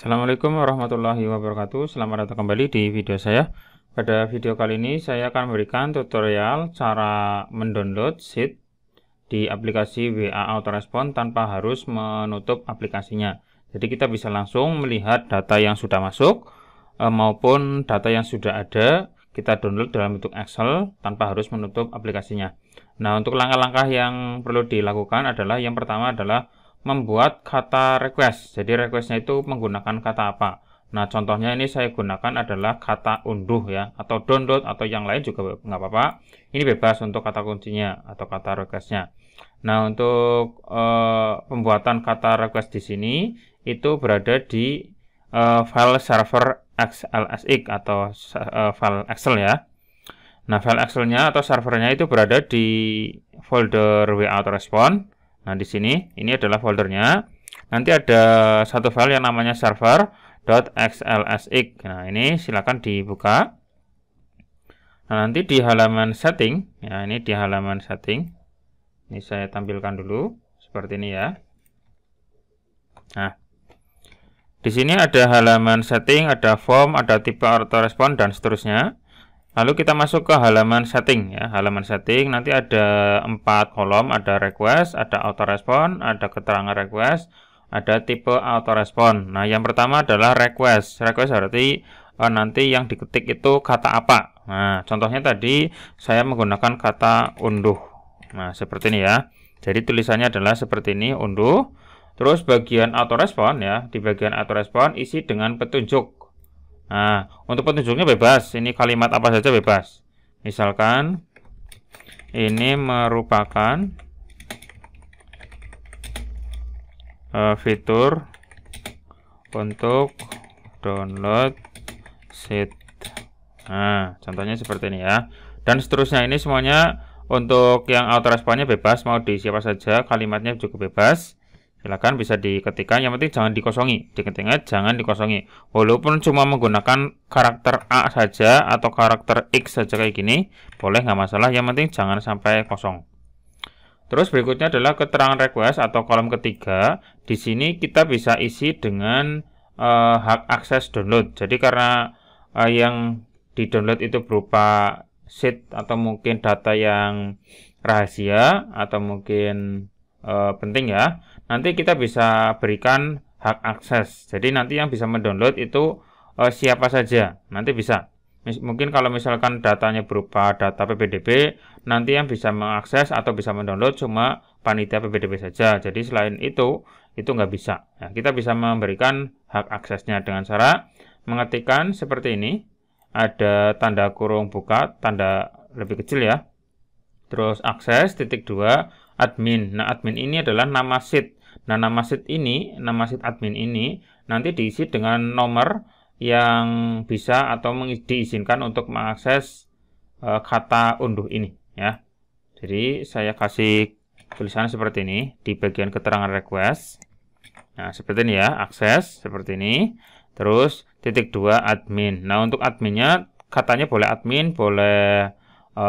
Assalamualaikum warahmatullahi wabarakatuh Selamat datang kembali di video saya Pada video kali ini saya akan memberikan tutorial cara mendownload seed di aplikasi WA Autorespon tanpa harus menutup aplikasinya Jadi kita bisa langsung melihat data yang sudah masuk eh, maupun data yang sudah ada kita download dalam bentuk Excel tanpa harus menutup aplikasinya Nah untuk langkah-langkah yang perlu dilakukan adalah yang pertama adalah membuat kata request. Jadi requestnya itu menggunakan kata apa. Nah contohnya ini saya gunakan adalah kata unduh ya atau download atau yang lain juga nggak apa-apa. Ini bebas untuk kata kuncinya atau kata requestnya. Nah untuk uh, pembuatan kata request di sini itu berada di uh, file server XLSX atau uh, file Excel ya. Nah file Excelnya atau servernya itu berada di folder WA atau respon. Nah, di sini ini adalah foldernya. Nanti ada satu file yang namanya server.xlsx. Nah, ini silakan dibuka. Nah, nanti di halaman setting, ya ini di halaman setting. Ini saya tampilkan dulu seperti ini ya. Nah, di sini ada halaman setting, ada form, ada tipe autorespon dan seterusnya. Lalu kita masuk ke halaman setting ya. Halaman setting nanti ada empat kolom, ada request, ada autorespon, ada keterangan request, ada tipe autorespon. Nah, yang pertama adalah request. Request berarti uh, nanti yang diketik itu kata apa. Nah, contohnya tadi saya menggunakan kata unduh. Nah, seperti ini ya. Jadi tulisannya adalah seperti ini, unduh. Terus bagian autorespon ya, di bagian autorespon isi dengan petunjuk. Nah, untuk petunjuknya bebas. Ini kalimat apa saja bebas. Misalkan, ini merupakan uh, fitur untuk download seed. Nah, contohnya seperti ini ya. Dan seterusnya ini semuanya untuk yang responnya bebas, mau di siapa saja, kalimatnya cukup bebas. Silakan bisa diketikkan, yang penting jangan dikosongi. Diketikkan jangan dikosongi. Walaupun cuma menggunakan karakter A saja atau karakter X saja kayak gini, boleh nggak masalah, yang penting jangan sampai kosong. Terus berikutnya adalah keterangan request atau kolom ketiga. Di sini kita bisa isi dengan uh, hak akses download. Jadi karena uh, yang di download itu berupa sheet atau mungkin data yang rahasia atau mungkin uh, penting ya nanti kita bisa berikan hak akses. Jadi nanti yang bisa mendownload itu uh, siapa saja, nanti bisa. Mis mungkin kalau misalkan datanya berupa data PPDB, nanti yang bisa mengakses atau bisa mendownload cuma panitia PPDB saja. Jadi selain itu, itu nggak bisa. Ya, kita bisa memberikan hak aksesnya dengan cara mengetikkan seperti ini. Ada tanda kurung buka, tanda lebih kecil ya. Terus akses titik dua admin. Nah, admin ini adalah nama seat Nah, nama sheet ini, nama sheet admin ini nanti diisi dengan nomor yang bisa atau diizinkan untuk mengakses e, kata unduh ini ya. Jadi saya kasih tulisan seperti ini di bagian keterangan request. Nah, seperti ini ya, akses seperti ini. Terus titik dua admin. Nah, untuk adminnya katanya boleh admin, boleh e,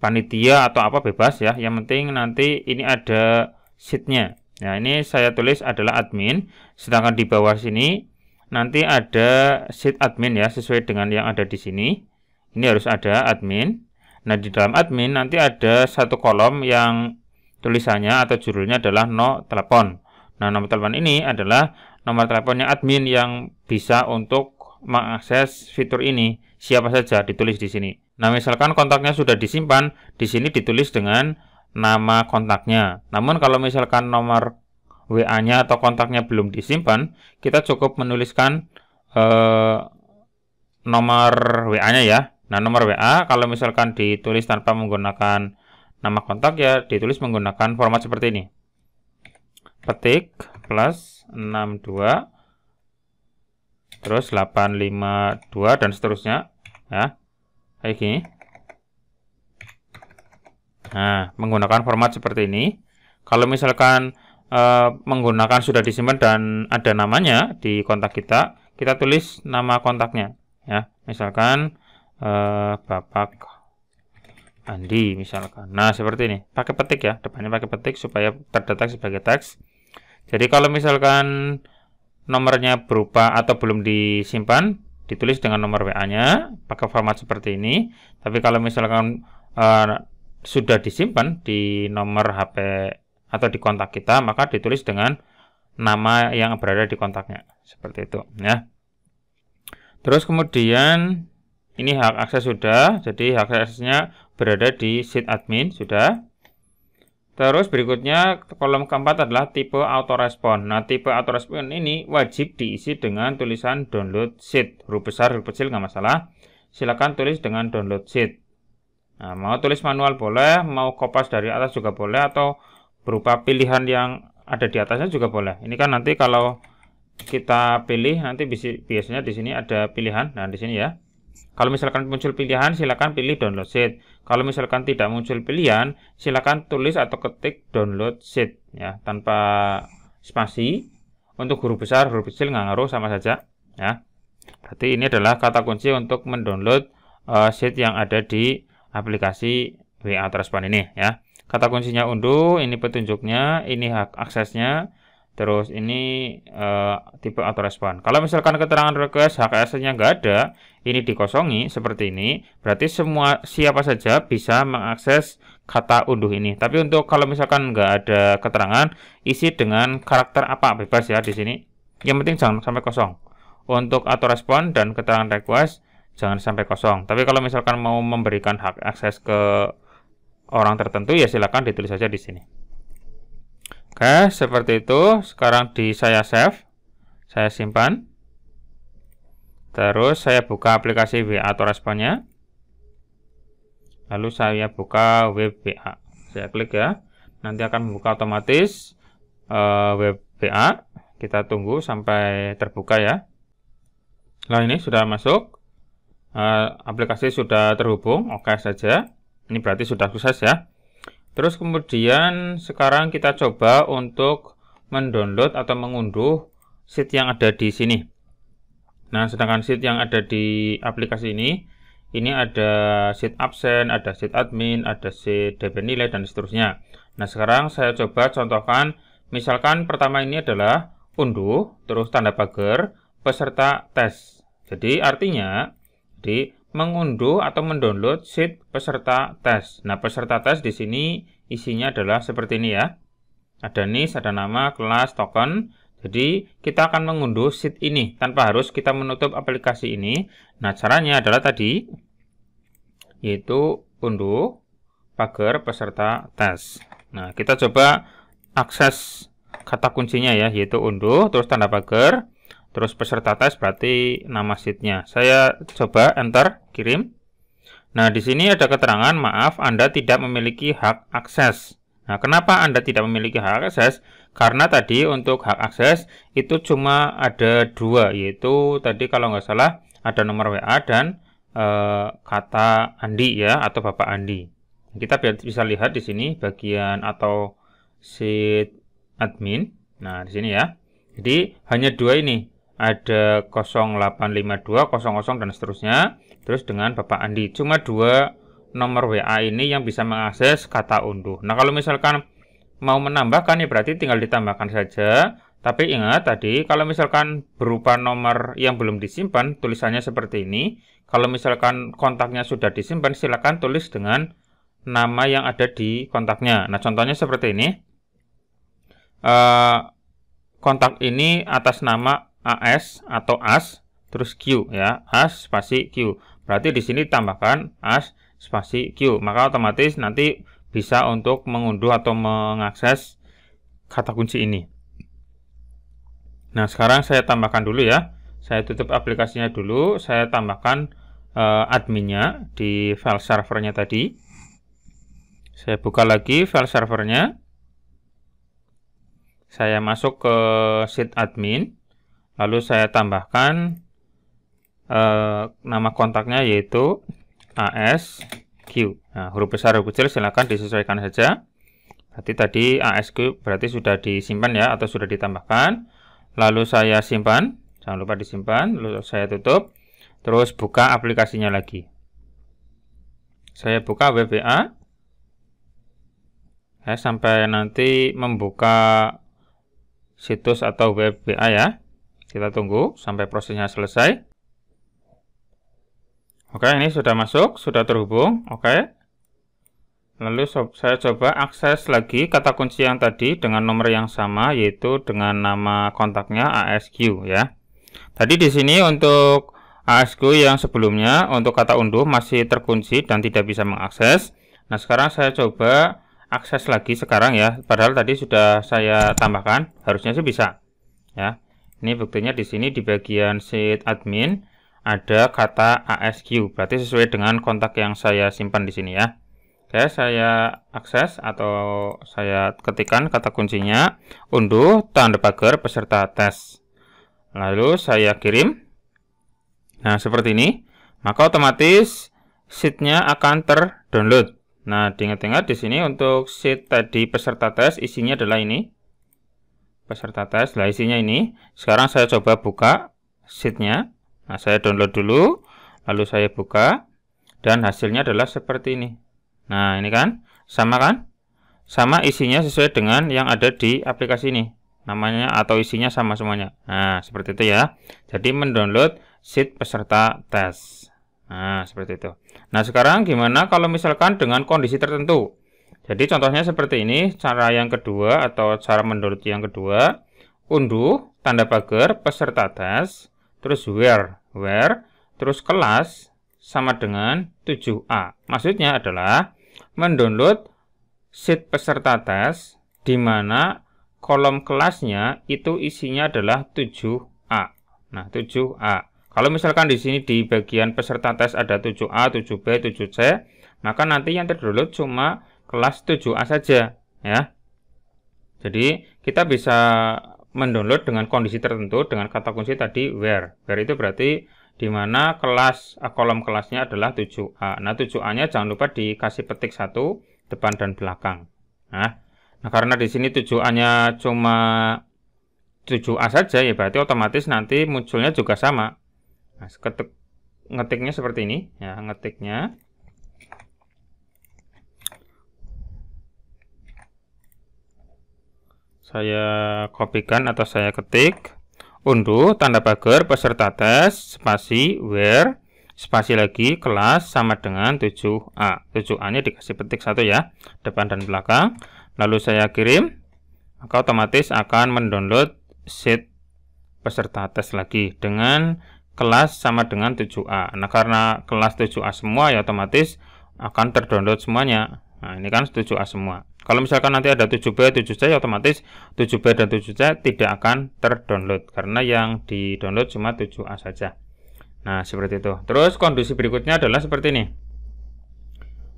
panitia atau apa bebas ya. Yang penting nanti ini ada sheetnya Nah, ini saya tulis adalah admin, sedangkan di bawah sini nanti ada sheet admin ya, sesuai dengan yang ada di sini. Ini harus ada admin. Nah, di dalam admin nanti ada satu kolom yang tulisannya atau judulnya adalah no telepon. Nah, nomor telepon ini adalah nomor teleponnya admin yang bisa untuk mengakses fitur ini. Siapa saja ditulis di sini. Nah, misalkan kontaknya sudah disimpan, di sini ditulis dengan nama kontaknya. Namun kalau misalkan nomor WA-nya atau kontaknya belum disimpan, kita cukup menuliskan eh, nomor WA-nya ya. Nah, nomor WA kalau misalkan ditulis tanpa menggunakan nama kontak ya ditulis menggunakan format seperti ini. Petik plus 62 terus 852 dan seterusnya ya. Kayak gini. Nah, menggunakan format seperti ini. Kalau misalkan e, menggunakan sudah disimpan dan ada namanya di kontak kita, kita tulis nama kontaknya. Ya, misalkan e, Bapak Andi misalkan. Nah, seperti ini. Pakai petik ya, depannya pakai petik supaya terdetek sebagai teks. Jadi kalau misalkan nomornya berupa atau belum disimpan, ditulis dengan nomor WA-nya pakai format seperti ini. Tapi kalau misalkan e, sudah disimpan di nomor HP atau di kontak kita, maka ditulis dengan nama yang berada di kontaknya. Seperti itu ya. Terus kemudian ini hak akses sudah, jadi hak aksesnya berada di sheet admin sudah. Terus berikutnya kolom keempat adalah tipe autorespon. Nah, tipe autorespon ini wajib diisi dengan tulisan download sheet. Huruf besar, huruf kecil nggak masalah. Silakan tulis dengan download sheet. Nah, mau tulis manual boleh, mau kopas dari atas juga boleh, atau berupa pilihan yang ada di atasnya juga boleh. Ini kan nanti kalau kita pilih, nanti biasanya di sini ada pilihan. Nah, di sini ya. Kalau misalkan muncul pilihan, silakan pilih download sheet. Kalau misalkan tidak muncul pilihan, silakan tulis atau ketik download sheet ya, tanpa spasi. Untuk huruf besar, huruf kecil nggak ngaruh sama saja ya. Berarti ini adalah kata kunci untuk mendownload uh, sheet yang ada di aplikasi WA Transpan ini ya. Kata kuncinya unduh, ini petunjuknya, ini hak aksesnya, terus ini uh, tipe autorespon. respon. Kalau misalkan keterangan request hak aksesnya nggak ada, ini dikosongi seperti ini, berarti semua siapa saja bisa mengakses kata unduh ini. Tapi untuk kalau misalkan nggak ada keterangan, isi dengan karakter apa bebas ya di sini. Yang penting jangan sampai kosong. Untuk autorespon respon dan keterangan request jangan sampai kosong. Tapi kalau misalkan mau memberikan hak akses ke orang tertentu ya silakan ditulis saja di sini. Oke, seperti itu. Sekarang di saya save, saya simpan. Terus saya buka aplikasi WA atau responnya. Lalu saya buka web WA. Saya klik ya. Nanti akan membuka otomatis uh, web WA. Kita tunggu sampai terbuka ya. Nah ini sudah masuk. Eh, aplikasi sudah terhubung, oke okay saja. Ini berarti sudah sukses ya. Terus kemudian sekarang kita coba untuk mendownload atau mengunduh sheet yang ada di sini. Nah, sedangkan sheet yang ada di aplikasi ini, ini ada sheet absen, ada sheet admin, ada sheet DP nilai, dan seterusnya. Nah, sekarang saya coba contohkan, misalkan pertama ini adalah unduh, terus tanda pagar, peserta tes. Jadi, artinya SD mengunduh atau mendownload sheet peserta tes. Nah, peserta tes di sini isinya adalah seperti ini ya. Ada NIS, ada nama, kelas, token. Jadi, kita akan mengunduh sheet ini tanpa harus kita menutup aplikasi ini. Nah, caranya adalah tadi, yaitu unduh pagar peserta tes. Nah, kita coba akses kata kuncinya ya, yaitu unduh, terus tanda pagar terus peserta tes berarti nama sheetnya. Saya coba enter, kirim. Nah, di sini ada keterangan, maaf, Anda tidak memiliki hak akses. Nah, kenapa Anda tidak memiliki hak akses? Karena tadi untuk hak akses itu cuma ada dua, yaitu tadi kalau nggak salah ada nomor WA dan e, kata Andi ya, atau Bapak Andi. Kita bisa lihat di sini bagian atau sheet admin. Nah, di sini ya. Jadi hanya dua ini, ada 0852, 00 dan seterusnya. Terus dengan Bapak Andi. Cuma dua nomor WA ini yang bisa mengakses kata unduh. Nah, kalau misalkan mau menambahkan ya berarti tinggal ditambahkan saja. Tapi ingat tadi kalau misalkan berupa nomor yang belum disimpan tulisannya seperti ini. Kalau misalkan kontaknya sudah disimpan silakan tulis dengan nama yang ada di kontaknya. Nah, contohnya seperti ini. Uh, kontak ini atas nama AS atau AS terus Q ya, AS spasi Q. Berarti di sini tambahkan AS spasi Q, maka otomatis nanti bisa untuk mengunduh atau mengakses kata kunci ini. Nah, sekarang saya tambahkan dulu ya. Saya tutup aplikasinya dulu, saya tambahkan uh, adminnya di file servernya tadi. Saya buka lagi file servernya. Saya masuk ke sheet admin lalu saya tambahkan eh, nama kontaknya yaitu ASQ. Nah, huruf besar huruf kecil silakan disesuaikan saja. Berarti tadi ASQ berarti sudah disimpan ya atau sudah ditambahkan. Lalu saya simpan, jangan lupa disimpan, lalu saya tutup. Terus buka aplikasinya lagi. Saya buka WBA. Saya sampai nanti membuka situs atau WBA ya. Kita tunggu sampai prosesnya selesai. Oke, ini sudah masuk, sudah terhubung. Oke. Lalu saya coba akses lagi kata kunci yang tadi dengan nomor yang sama, yaitu dengan nama kontaknya ASQ ya. Tadi di sini untuk ASQ yang sebelumnya untuk kata unduh masih terkunci dan tidak bisa mengakses. Nah, sekarang saya coba akses lagi sekarang ya. Padahal tadi sudah saya tambahkan, harusnya sih bisa. Ya. Ini buktinya di sini di bagian sheet admin ada kata ASQ, berarti sesuai dengan kontak yang saya simpan di sini ya. Oke, saya akses atau saya ketikkan kata kuncinya unduh tanda pagar peserta tes. Lalu saya kirim. Nah, seperti ini. Maka otomatis sheet-nya akan terdownload. Nah, diingat-ingat di sini untuk sheet tadi peserta tes isinya adalah ini peserta tes. Nah, isinya ini. Sekarang saya coba buka sheetnya. Nah, saya download dulu, lalu saya buka, dan hasilnya adalah seperti ini. Nah, ini kan, sama kan? Sama isinya sesuai dengan yang ada di aplikasi ini. Namanya atau isinya sama semuanya. Nah, seperti itu ya. Jadi, mendownload sheet peserta tes. Nah, seperti itu. Nah, sekarang gimana kalau misalkan dengan kondisi tertentu? Jadi contohnya seperti ini, cara yang kedua atau cara menurut yang kedua, unduh, tanda pagar, peserta tes, terus where, where, terus kelas, sama dengan 7A. Maksudnya adalah mendownload sheet peserta tes di mana kolom kelasnya itu isinya adalah 7A. Nah, 7A. Kalau misalkan di sini di bagian peserta tes ada 7A, 7B, 7C, maka nanti yang terdownload cuma kelas 7A saja ya. Jadi kita bisa mendownload dengan kondisi tertentu dengan kata kunci tadi where. Where itu berarti di mana kelas eh, kolom kelasnya adalah 7A. Nah, 7A-nya jangan lupa dikasih petik satu depan dan belakang. Nah, nah karena di sini 7A-nya cuma 7A saja ya berarti otomatis nanti munculnya juga sama. Nah, ketik, ngetiknya seperti ini ya, ngetiknya Saya kopikan atau saya ketik. Unduh tanda pagar peserta tes spasi where spasi lagi kelas sama dengan 7A. 7A-nya dikasih petik satu ya, depan dan belakang. Lalu saya kirim, maka otomatis akan mendownload sheet peserta tes lagi dengan kelas sama dengan 7A. Nah, karena kelas 7A semua ya otomatis akan terdownload semuanya. Nah, ini kan 7A semua. Kalau misalkan nanti ada 7B, 7C ya otomatis 7B dan 7C tidak akan terdownload karena yang di-download cuma 7A saja. Nah, seperti itu. Terus kondisi berikutnya adalah seperti ini.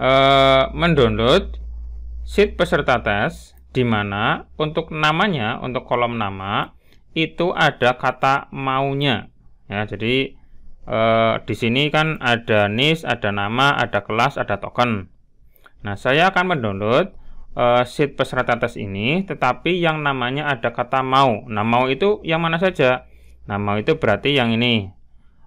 E, mendownload sheet peserta tes di mana untuk namanya, untuk kolom nama itu ada kata maunya. Ya, jadi e, di sini kan ada NIS, ada nama, ada kelas, ada token. Nah, saya akan mendownload uh, eh, sheet peserta tes ini, tetapi yang namanya ada kata mau. Nah, mau itu yang mana saja? Nah, mau itu berarti yang ini.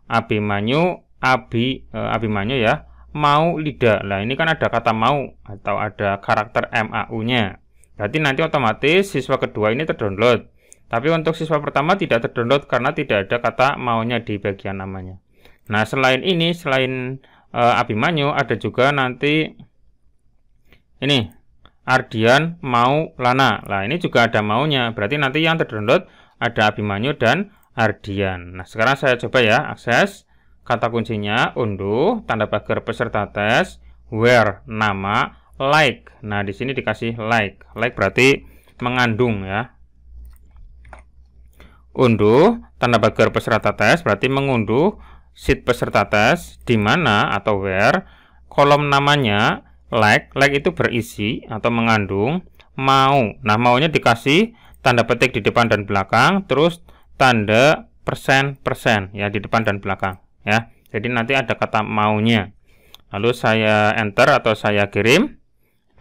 Abimanyu, Abi, uh, Abimanyu ya, mau lidah. Nah, ini kan ada kata mau atau ada karakter MAU-nya. Berarti nanti otomatis siswa kedua ini terdownload. Tapi untuk siswa pertama tidak terdownload karena tidak ada kata maunya di bagian namanya. Nah, selain ini, selain uh, Abimanyu, ada juga nanti ini Ardian mau Lana. Nah, ini juga ada maunya. Berarti nanti yang terdownload ada Abimanyu dan Ardian. Nah, sekarang saya coba ya, akses kata kuncinya unduh tanda pagar peserta tes where nama like. Nah, di sini dikasih like. Like berarti mengandung ya. Unduh tanda pagar peserta tes berarti mengunduh sheet peserta tes di mana atau where kolom namanya Like, like itu berisi atau mengandung mau. Nah, maunya dikasih tanda petik di depan dan belakang, terus tanda persen persen ya di depan dan belakang ya. Jadi nanti ada kata maunya. Lalu saya enter atau saya kirim.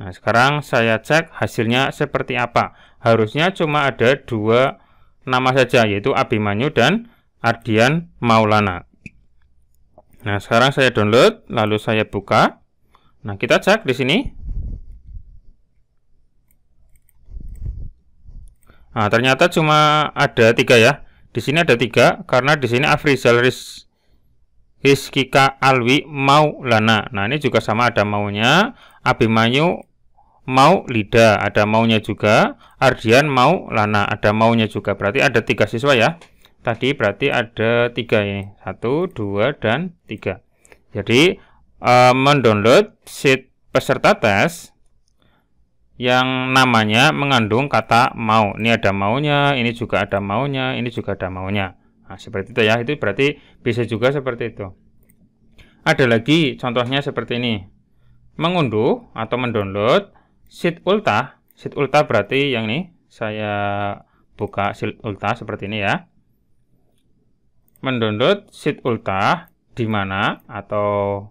Nah, sekarang saya cek hasilnya seperti apa. Harusnya cuma ada dua nama saja yaitu Abimanyu dan Ardian Maulana. Nah, sekarang saya download lalu saya buka. Nah, kita cek di sini. Nah, ternyata cuma ada tiga ya. Di sini ada tiga karena di sini Afrizal Rizkika Alwi mau Lana Nah, ini juga sama ada maunya. Abimanyu mau Lida, ada maunya juga. Ardian mau Lana, ada maunya juga. Berarti ada tiga siswa ya. Tadi berarti ada tiga ya Satu, dua, dan tiga. Jadi uh, mendownload sheet peserta tes yang namanya mengandung kata mau. Ini ada maunya, ini juga ada maunya, ini juga ada maunya. Nah, seperti itu ya. Itu berarti bisa juga seperti itu. Ada lagi contohnya seperti ini. Mengunduh atau mendownload sheet ulta. Sheet ulta berarti yang ini. Saya buka sheet ulta seperti ini ya. Mendownload sheet ulta di mana atau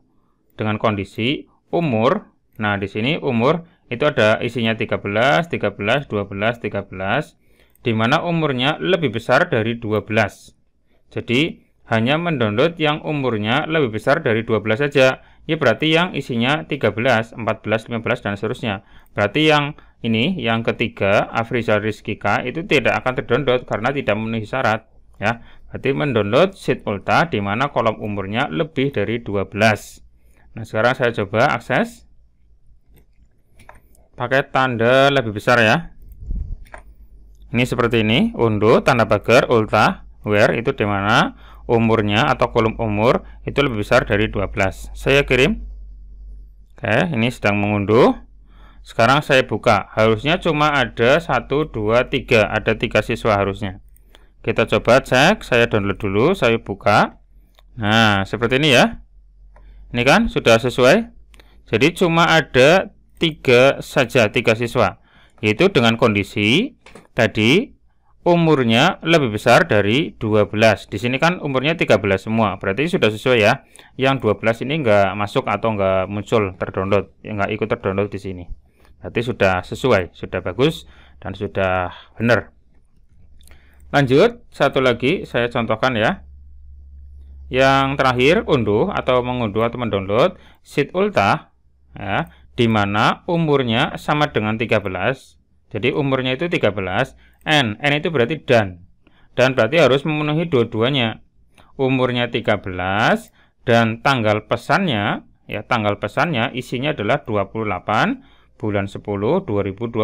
dengan kondisi umur. Nah, di sini umur itu ada isinya 13, 13, 12, 13, di mana umurnya lebih besar dari 12. Jadi, hanya mendownload yang umurnya lebih besar dari 12 saja. Ya, berarti yang isinya 13, 14, 15, dan seterusnya. Berarti yang ini, yang ketiga, Afrizal Rizkika, itu tidak akan terdownload karena tidak memenuhi syarat. Ya, berarti mendownload sheet ulta di mana kolom umurnya lebih dari 12. Nah, sekarang saya coba akses pakai tanda lebih besar ya. Ini seperti ini, undo, tanda pagar, ulta, where itu di mana umurnya atau kolom umur itu lebih besar dari 12. Saya kirim. Oke, ini sedang mengunduh. Sekarang saya buka. Harusnya cuma ada 1 2 3, ada 3 siswa harusnya. Kita coba cek, saya download dulu, saya buka. Nah, seperti ini ya. Ini kan sudah sesuai. Jadi cuma ada tiga saja, tiga siswa. Yaitu dengan kondisi tadi umurnya lebih besar dari 12. Di sini kan umurnya 13 semua. Berarti sudah sesuai ya. Yang 12 ini nggak masuk atau nggak muncul terdownload. Ya, nggak ikut terdownload di sini. Berarti sudah sesuai, sudah bagus, dan sudah benar. Lanjut, satu lagi saya contohkan ya yang terakhir unduh atau mengunduh atau mendownload sheet ultah ya, di mana umurnya sama dengan 13 jadi umurnya itu 13 n n itu berarti dan dan berarti harus memenuhi dua-duanya umurnya 13 dan tanggal pesannya ya tanggal pesannya isinya adalah 28 bulan 10 2020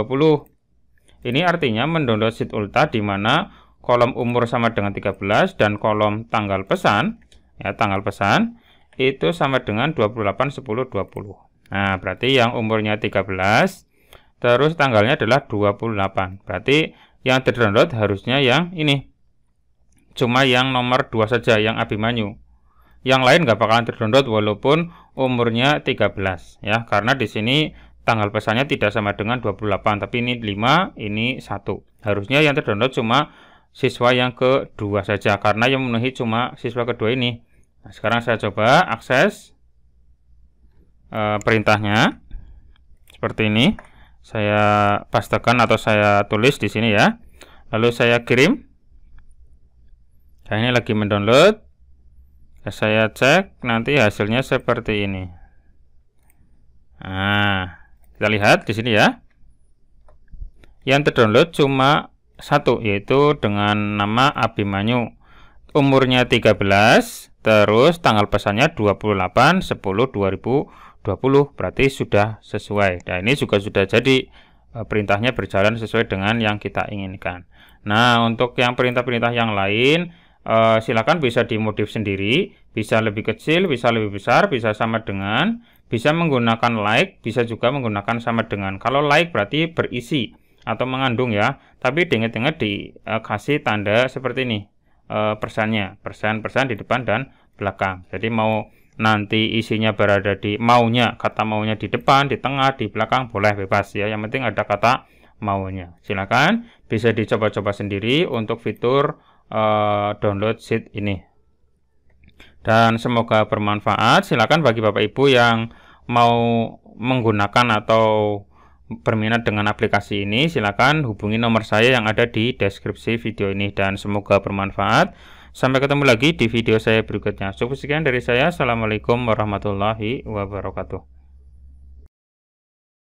ini artinya mendownload sheet ultah di mana kolom umur sama dengan 13 dan kolom tanggal pesan ya tanggal pesan itu sama dengan 28 10 20. Nah, berarti yang umurnya 13 terus tanggalnya adalah 28. Berarti yang terdownload harusnya yang ini. Cuma yang nomor 2 saja yang Abimanyu. Yang lain nggak bakalan terdownload walaupun umurnya 13 ya, karena di sini tanggal pesannya tidak sama dengan 28, tapi ini 5, ini 1. Harusnya yang terdownload cuma siswa yang kedua saja karena yang memenuhi cuma siswa kedua ini Nah, sekarang saya coba akses e, perintahnya seperti ini. Saya pastekan atau saya tulis di sini ya. Lalu saya kirim. Nah, ini lagi mendownload. Nah, saya cek nanti hasilnya seperti ini. Nah, kita lihat di sini ya. Yang terdownload cuma satu yaitu dengan nama Abimanyu. Umurnya 13, Terus tanggal pesannya 28 10 2020 berarti sudah sesuai. Nah, ini juga sudah jadi eh, perintahnya berjalan sesuai dengan yang kita inginkan. Nah, untuk yang perintah-perintah yang lain eh, silakan bisa dimodif sendiri, bisa lebih kecil, bisa lebih besar, bisa sama dengan, bisa menggunakan like, bisa juga menggunakan sama dengan. Kalau like berarti berisi atau mengandung ya, tapi dengan-dengan dikasih eh, tanda seperti ini uh, persannya, persen-persen di depan dan belakang. Jadi mau nanti isinya berada di maunya, kata maunya di depan, di tengah, di belakang boleh bebas ya. Yang penting ada kata maunya. Silakan bisa dicoba-coba sendiri untuk fitur uh, download sheet ini. Dan semoga bermanfaat. Silakan bagi Bapak Ibu yang mau menggunakan atau berminat dengan aplikasi ini, silakan hubungi nomor saya yang ada di deskripsi video ini dan semoga bermanfaat. Sampai ketemu lagi di video saya berikutnya. Cukup sekian dari saya. Assalamualaikum warahmatullahi wabarakatuh.